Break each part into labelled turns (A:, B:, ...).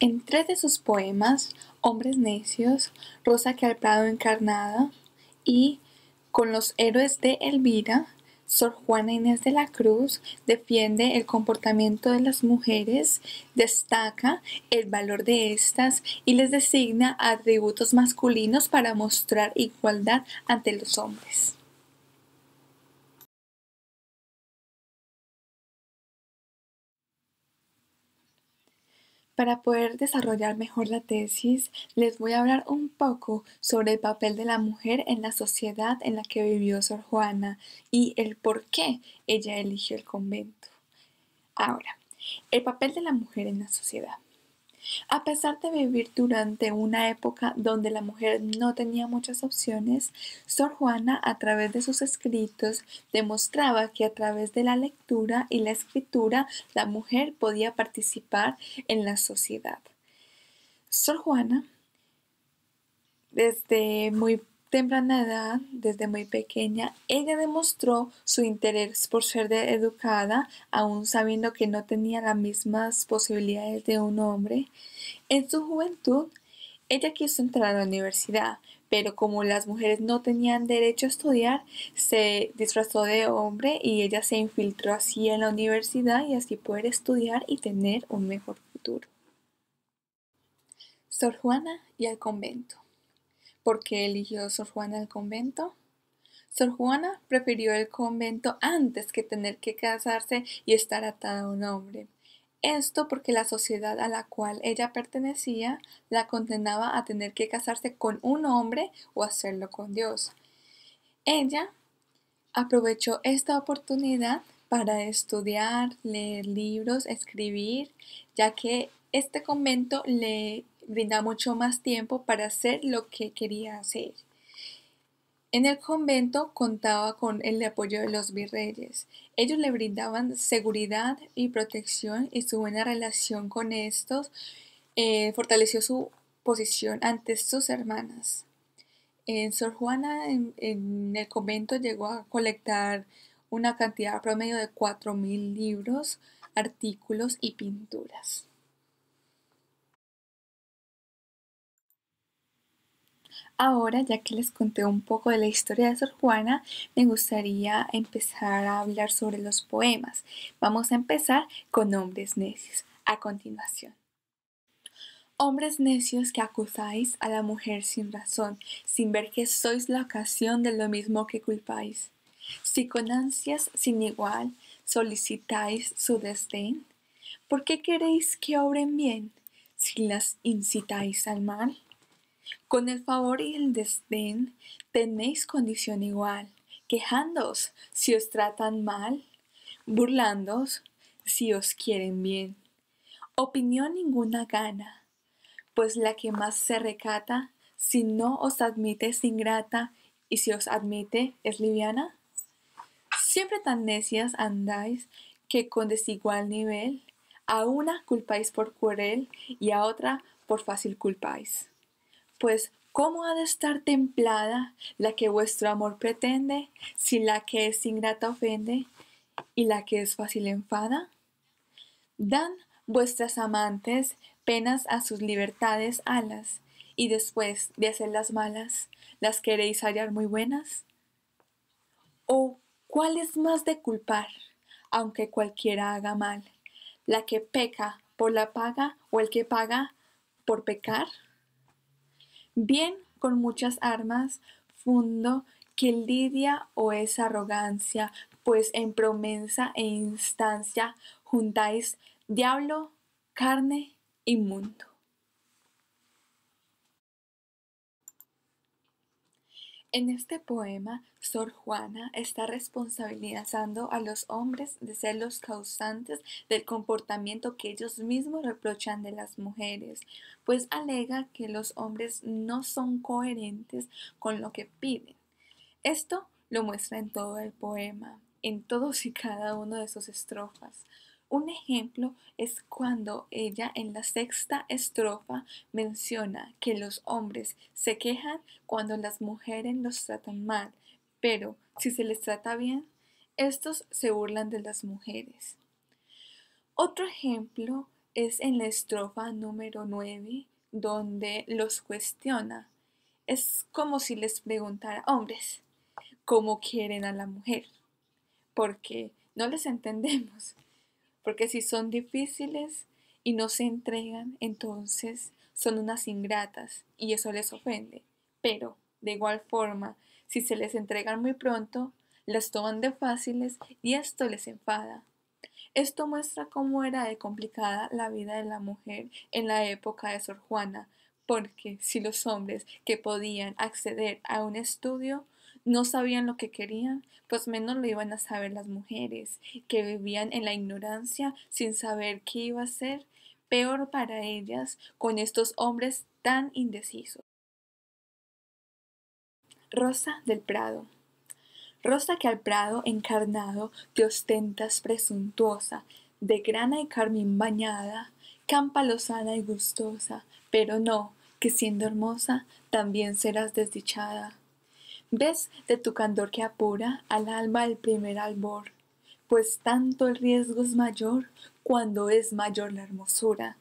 A: En tres de sus poemas, Hombres Necios, Rosa que al Prado encarnada y Con los héroes de Elvira, Sor Juana Inés de la Cruz defiende el comportamiento de las mujeres, destaca el valor de estas y les designa atributos masculinos para mostrar igualdad ante los hombres. Para poder desarrollar mejor la tesis, les voy a hablar un poco sobre el papel de la mujer en la sociedad en la que vivió Sor Juana y el por qué ella eligió el convento. Ahora, el papel de la mujer en la sociedad. A pesar de vivir durante una época donde la mujer no tenía muchas opciones, Sor Juana a través de sus escritos demostraba que a través de la lectura y la escritura la mujer podía participar en la sociedad. Sor Juana desde muy temprana edad, desde muy pequeña, ella demostró su interés por ser educada, aun sabiendo que no tenía las mismas posibilidades de un hombre. En su juventud, ella quiso entrar a la universidad, pero como las mujeres no tenían derecho a estudiar, se disfrazó de hombre y ella se infiltró así en la universidad y así poder estudiar y tener un mejor futuro. Sor Juana y el convento. ¿Por qué eligió Sor Juana el convento? Sor Juana prefirió el convento antes que tener que casarse y estar atada a un hombre. Esto porque la sociedad a la cual ella pertenecía la condenaba a tener que casarse con un hombre o hacerlo con Dios. Ella aprovechó esta oportunidad para estudiar, leer libros, escribir, ya que este convento le brindaba mucho más tiempo para hacer lo que quería hacer. En el convento contaba con el apoyo de los virreyes. Ellos le brindaban seguridad y protección y su buena relación con estos eh, fortaleció su posición ante sus hermanas. En Sor Juana en, en, el convento llegó a colectar una cantidad promedio de 4.000 libros, artículos y pinturas. Ahora, ya que les conté un poco de la historia de Sor Juana, me gustaría empezar a hablar sobre los poemas. Vamos a empezar con Hombres Necios, a continuación. Hombres necios que acusáis a la mujer sin razón, sin ver que sois la ocasión de lo mismo que culpáis. Si con ansias sin igual solicitáis su desdén, ¿por qué queréis que obren bien si las incitáis al mal? Con el favor y el desdén tenéis condición igual, quejándos si os tratan mal, burlándos si os quieren bien. Opinión ninguna gana, pues la que más se recata, si no os admite es ingrata, y si os admite es liviana. Siempre tan necias andáis que con desigual nivel, a una culpáis por cruel y a otra por fácil culpáis. Pues, ¿cómo ha de estar templada la que vuestro amor pretende, si la que es ingrata ofende y la que es fácil enfada? Dan vuestras amantes penas a sus libertades alas, y después de hacerlas malas, ¿las queréis hallar muy buenas? ¿O cuál es más de culpar, aunque cualquiera haga mal, la que peca por la paga o el que paga por pecar? bien con muchas armas, fundo que lidia o es arrogancia, pues en promesa e instancia juntáis diablo, carne y mundo. En este poema, Sor Juana está responsabilizando a los hombres de ser los causantes del comportamiento que ellos mismos reprochan de las mujeres, pues alega que los hombres no son coherentes con lo que piden. Esto lo muestra en todo el poema, en todos y cada uno de sus estrofas. Un ejemplo es cuando ella en la sexta estrofa menciona que los hombres se quejan cuando las mujeres los tratan mal, pero si se les trata bien, estos se burlan de las mujeres. Otro ejemplo es en la estrofa número 9, donde los cuestiona. Es como si les preguntara, a hombres, ¿cómo quieren a la mujer? Porque no les entendemos porque si son difíciles y no se entregan, entonces son unas ingratas y eso les ofende. Pero, de igual forma, si se les entregan muy pronto, las toman de fáciles y esto les enfada. Esto muestra cómo era de complicada la vida de la mujer en la época de Sor Juana, porque si los hombres que podían acceder a un estudio no sabían lo que querían, pues menos lo iban a saber las mujeres, que vivían en la ignorancia sin saber qué iba a ser peor para ellas con estos hombres tan indecisos. Rosa del Prado. Rosa que al Prado encarnado te ostentas presuntuosa, de grana y carmín bañada, campa lozana y gustosa, pero no, que siendo hermosa también serás desdichada. Ves de tu candor que apura al alma el primer albor, pues tanto el riesgo es mayor cuando es mayor la hermosura.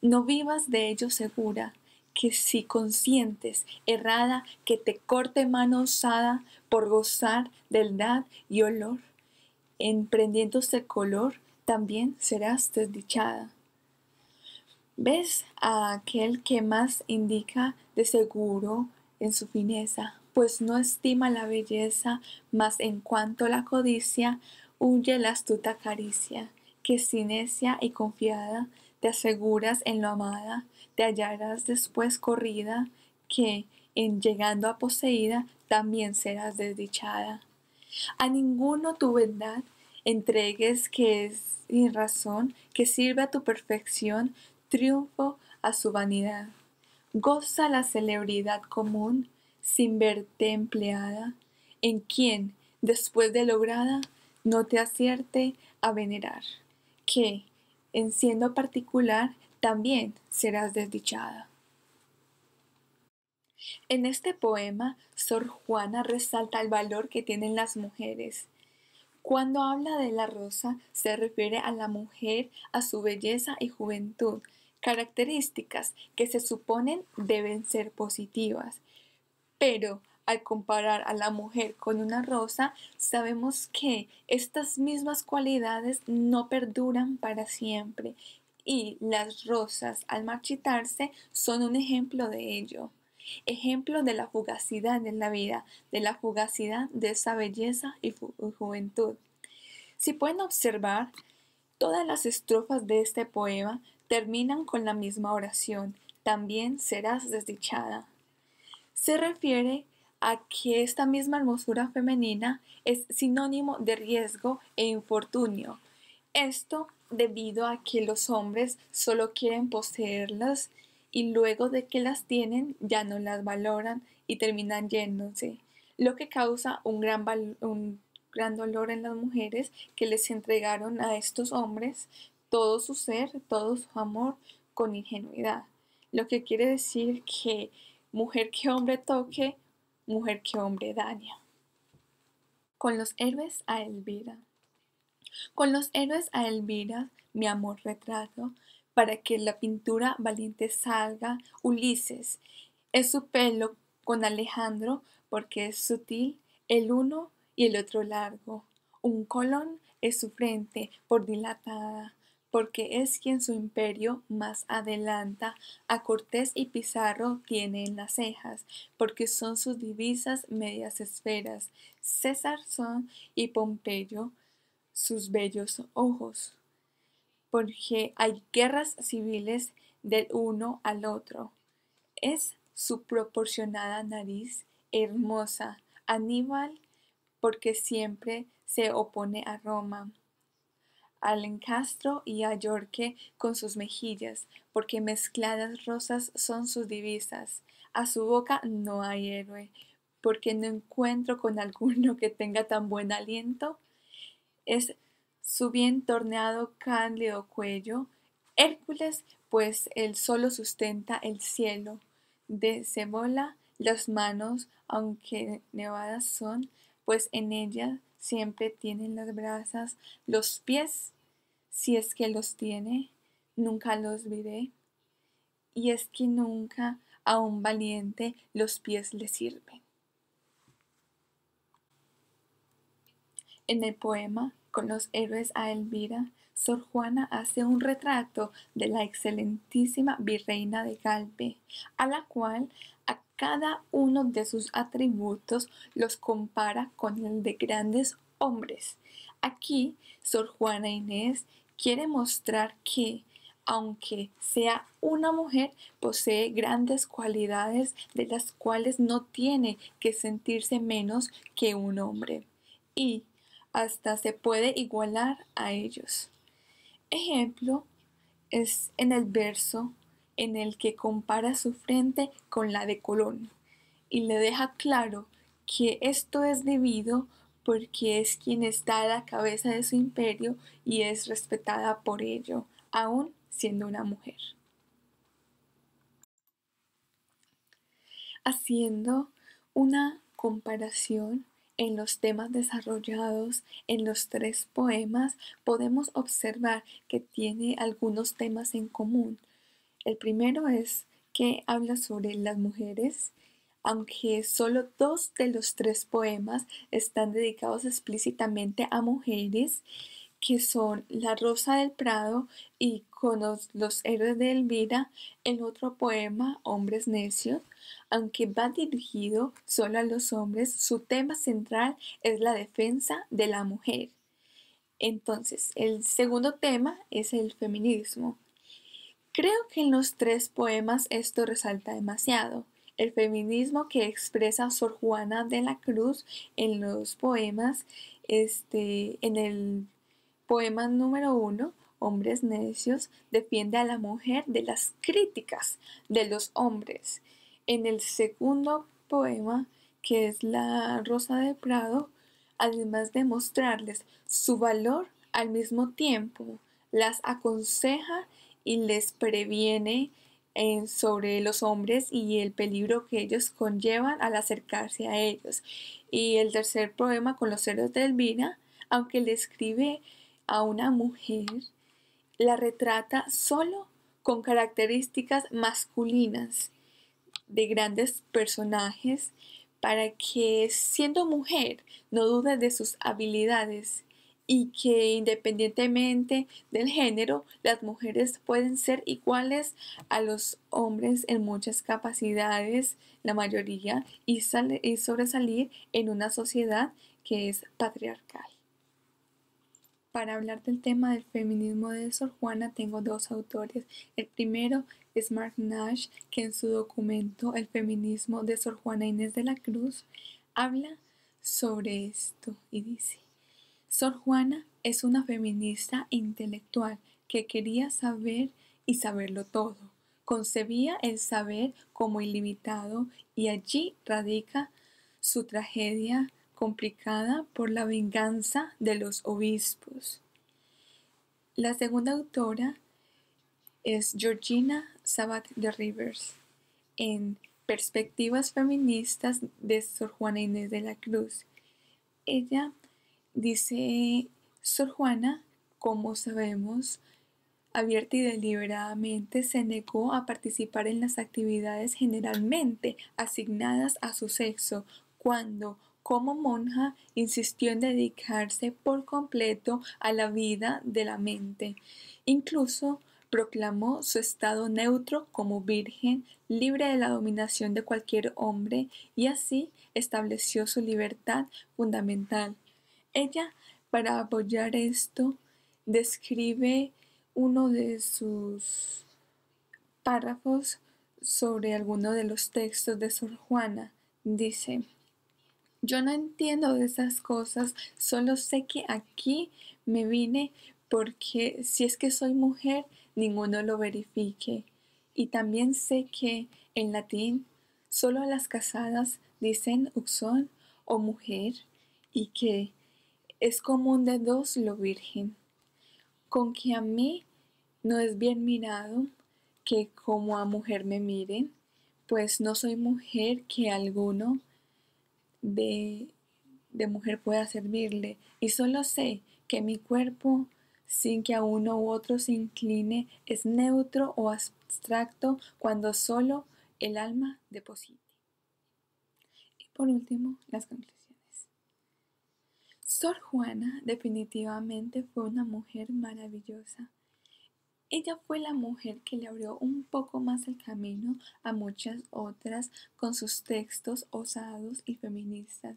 A: No vivas de ello segura, que si consientes errada que te corte mano osada por gozar del dad y olor, emprendiéndose este color también serás desdichada. ¿Ves a aquel que más indica de seguro en su fineza pues no estima la belleza, mas en cuanto la codicia, huye la astuta caricia, que si necia y confiada te aseguras en lo amada, te hallarás después corrida, que en llegando a poseída también serás desdichada. A ninguno tu verdad entregues que es sin razón, que sirve a tu perfección, triunfo a su vanidad. Goza la celebridad común, sin verte empleada, en quien, después de lograda, no te acierte a venerar, que, en siendo particular, también serás desdichada. En este poema, Sor Juana resalta el valor que tienen las mujeres. Cuando habla de la rosa, se refiere a la mujer, a su belleza y juventud, características que se suponen deben ser positivas, pero al comparar a la mujer con una rosa, sabemos que estas mismas cualidades no perduran para siempre y las rosas al marchitarse son un ejemplo de ello. Ejemplo de la fugacidad de la vida, de la fugacidad de esa belleza y juventud. Si pueden observar, todas las estrofas de este poema terminan con la misma oración, también serás desdichada se refiere a que esta misma hermosura femenina es sinónimo de riesgo e infortunio. Esto debido a que los hombres solo quieren poseerlas y luego de que las tienen ya no las valoran y terminan yéndose, lo que causa un gran, un gran dolor en las mujeres que les entregaron a estos hombres todo su ser, todo su amor con ingenuidad. Lo que quiere decir que Mujer que hombre toque, mujer que hombre daña. Con los héroes a Elvira. Con los héroes a Elvira, mi amor retrato, para que la pintura valiente salga, Ulises. Es su pelo con Alejandro, porque es sutil, el uno y el otro largo. Un colón es su frente, por dilatada porque es quien su imperio más adelanta. A Cortés y Pizarro tiene en las cejas, porque son sus divisas medias esferas. César son y Pompeyo sus bellos ojos, porque hay guerras civiles del uno al otro. Es su proporcionada nariz hermosa, Aníbal, porque siempre se opone a Roma al y a Yorke con sus mejillas, porque mezcladas rosas son sus divisas. A su boca no hay héroe, porque no encuentro con alguno que tenga tan buen aliento. Es su bien torneado cándido cuello, Hércules, pues él solo sustenta el cielo. De cebola las manos, aunque nevadas son, pues en ellas siempre tienen las brasas, los pies, si es que los tiene, nunca los veré. Y es que nunca a un valiente los pies le sirven. En el poema Con los héroes a Elvira, Sor Juana hace un retrato de la excelentísima virreina de Calpe a la cual cada uno de sus atributos los compara con el de grandes hombres. Aquí, Sor Juana Inés quiere mostrar que, aunque sea una mujer, posee grandes cualidades de las cuales no tiene que sentirse menos que un hombre y hasta se puede igualar a ellos. Ejemplo es en el verso en el que compara su frente con la de Colón y le deja claro que esto es debido porque es quien está a la cabeza de su imperio y es respetada por ello, aún siendo una mujer. Haciendo una comparación en los temas desarrollados en los tres poemas, podemos observar que tiene algunos temas en común, el primero es que habla sobre las mujeres, aunque solo dos de los tres poemas están dedicados explícitamente a mujeres, que son La Rosa del Prado y Con los, Héroes de Elvira, el otro poema, Hombres Necios, aunque va dirigido solo a los hombres, su tema central es la defensa de la mujer. Entonces, el segundo tema es el feminismo. Creo que en los tres poemas esto resalta demasiado. El feminismo que expresa Sor Juana de la Cruz en los poemas, este, en el poema número uno, Hombres Necios, defiende a la mujer de las críticas de los hombres. En el segundo poema, que es La Rosa de Prado, además de mostrarles su valor, al mismo tiempo las aconseja y les previene eh, sobre los hombres y el peligro que ellos conllevan al acercarse a ellos. Y el tercer poema con los seres de Elvira, aunque le escribe a una mujer, la retrata solo con características masculinas de grandes personajes para que siendo mujer no dude de sus habilidades y que independientemente del género, las mujeres pueden ser iguales a los hombres en muchas capacidades, la mayoría, y, sobresalir en una sociedad que es patriarcal. Para hablar del tema del feminismo de Sor Juana tengo dos autores. El primero es Mark Nash, que en su documento El feminismo de Sor Juana Inés de la Cruz habla sobre esto y dice, Sor Juana es una feminista intelectual que quería saber y saberlo todo. Concebía el saber como ilimitado y allí radica su tragedia complicada por la venganza de los obispos. La segunda autora es Georgina Sabat de Rivers en Perspectivas Feministas de Sor Juana Inés de la Cruz. Ella Dice Sor Juana, como sabemos, abierta y deliberadamente se negó a participar en las actividades generalmente asignadas a su sexo, cuando, como monja, insistió en dedicarse por completo a la vida de la mente. Incluso proclamó su estado neutro como virgen, libre de la dominación de cualquier hombre, y así estableció su libertad fundamental ella, para apoyar esto, describe uno de sus párrafos sobre alguno de los textos de Sor Juana. Dice, yo no entiendo de esas cosas, solo sé que aquí me vine porque si es que soy mujer, ninguno lo verifique. Y también sé que en latín solo las casadas dicen uxón o mujer y que es común de dos lo virgen, con que a mí no es bien mirado que como a mujer me miren, pues no soy mujer que alguno de, de mujer pueda servirle, y solo sé que mi cuerpo, sin que a uno u otro se incline, es neutro o abstracto cuando solo el alma deposite. Y por último, las conclusiones. Sor Juana definitivamente fue una mujer maravillosa. Ella fue la mujer que le abrió un poco más el camino a muchas otras con sus textos osados y feministas,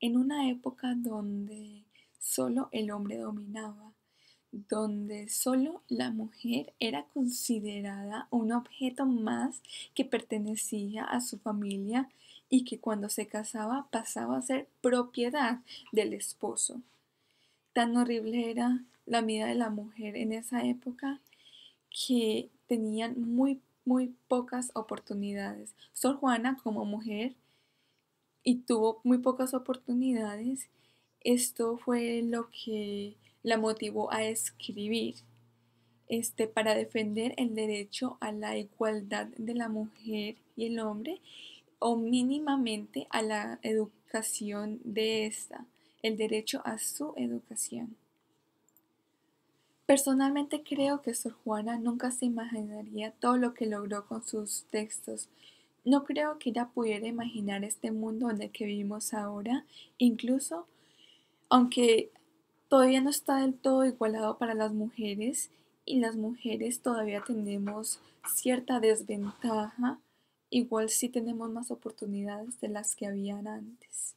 A: en una época donde solo el hombre dominaba, donde solo la mujer era considerada un objeto más que pertenecía a su familia y que cuando se casaba pasaba a ser propiedad del esposo. Tan horrible era la vida de la mujer en esa época que tenían muy, muy pocas oportunidades. Sor Juana como mujer y tuvo muy pocas oportunidades, esto fue lo que la motivó a escribir este, para defender el derecho a la igualdad de la mujer y el hombre o mínimamente a la educación de esta, el derecho a su educación. Personalmente creo que Sor Juana nunca se imaginaría todo lo que logró con sus textos. No creo que ella pudiera imaginar este mundo en el que vivimos ahora, incluso aunque todavía no está del todo igualado para las mujeres y las mujeres todavía tenemos cierta desventaja igual si tenemos más oportunidades de las que habían antes.